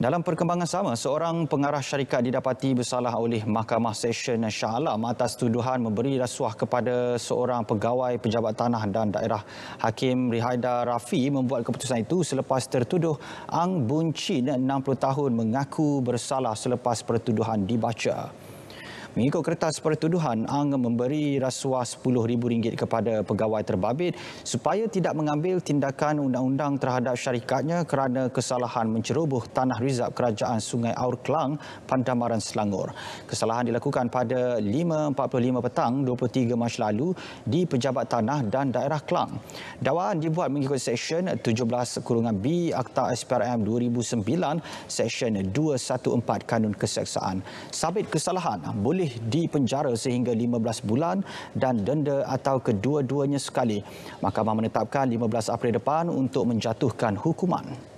Dalam perkembangan sama, seorang pengarah syarikat didapati bersalah oleh Mahkamah Sesyen Shah Alam atas tuduhan memberi rasuah kepada seorang pegawai pejabat tanah dan daerah. Hakim Rihaida Rafi membuat keputusan itu selepas tertuduh Ang Bun Chin 60 tahun mengaku bersalah selepas pertuduhan dibaca. Mengikut kertas pertuduhan, Ang memberi rasuah RM10,000 kepada pegawai terbabit supaya tidak mengambil tindakan undang-undang terhadap syarikatnya kerana kesalahan menceroboh tanah rizab kerajaan Sungai Aur Kelang, Pandamaran Selangor. Kesalahan dilakukan pada 5.45 petang 23 Mac lalu di Pejabat Tanah dan Daerah Kelang. Dawaan dibuat mengikut Seksyen 17-B Akta SPRM 2009 Seksyen 214 Kanun Keseksaan. Sabit kesalahan boleh boleh dipenjara sehingga 15 bulan dan denda atau kedua-duanya sekali. Mahkamah menetapkan 15 April depan untuk menjatuhkan hukuman.